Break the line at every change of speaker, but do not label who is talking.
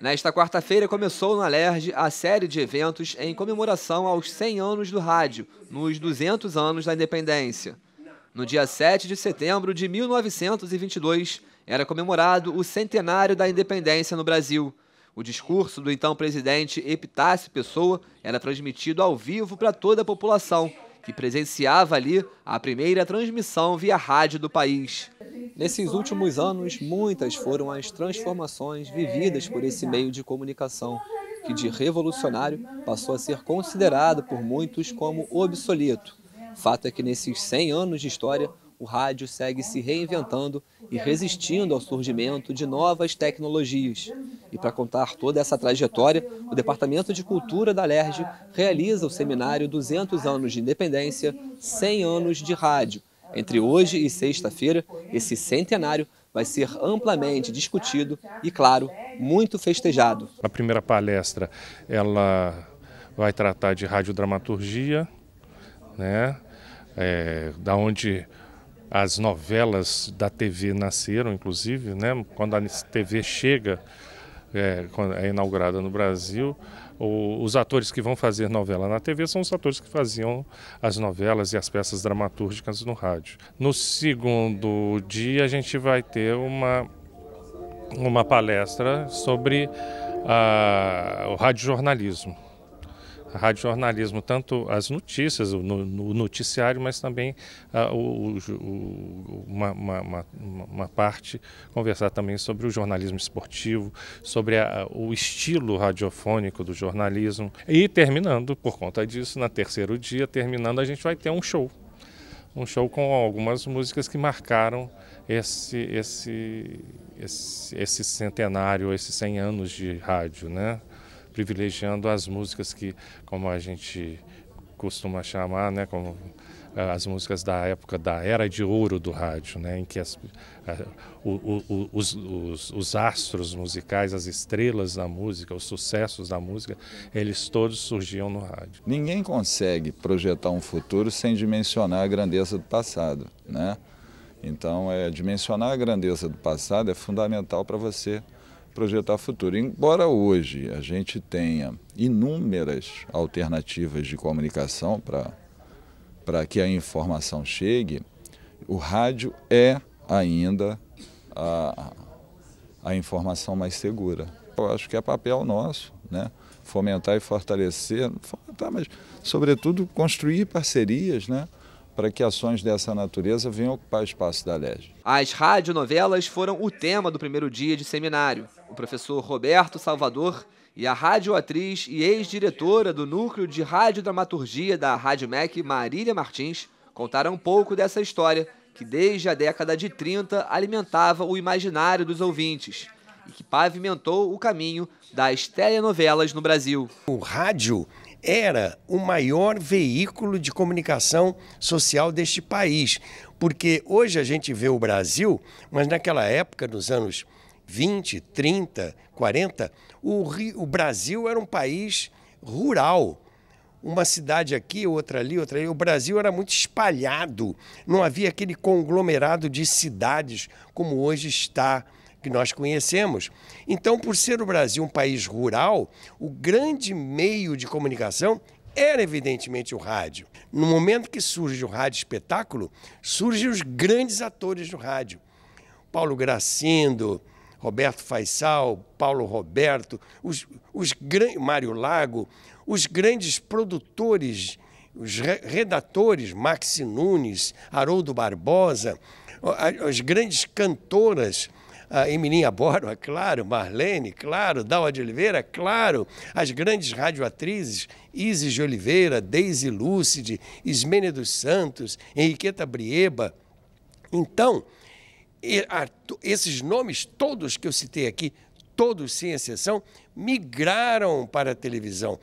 Nesta quarta-feira começou no alerj a série de eventos em comemoração aos 100 anos do rádio, nos 200 anos da independência. No dia 7 de setembro de 1922, era comemorado o centenário da independência no Brasil. O discurso do então presidente Epitácio Pessoa era transmitido ao vivo para toda a população que presenciava ali a primeira transmissão via rádio do país. Nesses últimos anos, muitas foram as transformações vividas por esse meio de comunicação, que de revolucionário passou a ser considerado por muitos como obsoleto. Fato é que nesses 100 anos de história, o rádio segue se reinventando e resistindo ao surgimento de novas tecnologias. E para contar toda essa trajetória, o Departamento de Cultura da LERJ realiza o seminário 200 anos de independência, 100 anos de rádio. Entre hoje e sexta-feira, esse centenário vai ser amplamente discutido e, claro, muito festejado.
A primeira palestra ela vai tratar de radiodramaturgia, né? É, da onde as novelas da TV nasceram, inclusive, né? quando a TV chega, é, é inaugurada no Brasil, o, os atores que vão fazer novela na TV são os atores que faziam as novelas e as peças dramatúrgicas no rádio. No segundo dia, a gente vai ter uma, uma palestra sobre a, o radiojornalismo a rádio jornalismo, tanto as notícias, o, no, noticiário, mas também uh, o, o, uma, uma, uma, parte conversar também sobre o jornalismo esportivo, sobre a, o estilo radiofônico do jornalismo. E terminando, por conta disso, na terceiro dia, terminando, a gente vai ter um show. Um show com algumas músicas que marcaram esse, esse, esse, esse centenário, esses 100 anos de rádio, né? privilegiando as músicas que, como a gente costuma chamar, né, como eh, as músicas da época da era de ouro do rádio, né, em que as, a, eh, o, o, os, os, os, astros musicais, as estrelas da música, os sucessos da música, eles todos surgiam no rádio.
Ninguém consegue projetar um futuro sem dimensionar a grandeza do passado, né? Então, é, dimensionar a grandeza do passado é fundamental para você projetar o futuro. Embora hoje a gente tenha inúmeras alternativas de comunicação para que a informação chegue, o rádio é ainda a, a informação mais segura. Eu acho que é papel nosso, né? fomentar e fortalecer, fomentar, mas sobretudo construir parcerias, né? para que ações dessa natureza venham ocupar o espaço da LERJ.
As radionovelas foram o tema do primeiro dia de seminário. O professor Roberto Salvador e a radioatriz e ex-diretora do Núcleo de Radiodramaturgia da Rádio MEC, Marília Martins, contaram um pouco dessa história que desde a década de 30 alimentava o imaginário dos ouvintes e que pavimentou o caminho das telenovelas no Brasil. O
rádio era o maior veículo de comunicação social deste país. Porque hoje a gente vê o Brasil, mas naquela época, nos anos 20, 30, 40, o, Rio, o Brasil era um país rural. Uma cidade aqui, outra ali, outra ali. O Brasil era muito espalhado. Não havia aquele conglomerado de cidades como hoje está que nós conhecemos. Então, por ser o Brasil um país rural, o grande meio de comunicação era evidentemente o rádio. No momento que surge o rádio espetáculo, surgem os grandes atores do rádio. Paulo Gracindo, Roberto Faisal, Paulo Roberto, os, os Mário Lago, os grandes produtores, os re redatores, Maxi Nunes, Haroldo Barbosa, as grandes cantoras, ah, Emininha Borba, é claro, Marlene, claro, Dalva de Oliveira, claro, as grandes radioatrizes, Isis de Oliveira, Deise Lúcide, Ismênia dos Santos, Henriqueta Brieba. Então, esses nomes todos que eu citei aqui, todos sem exceção, migraram para a televisão.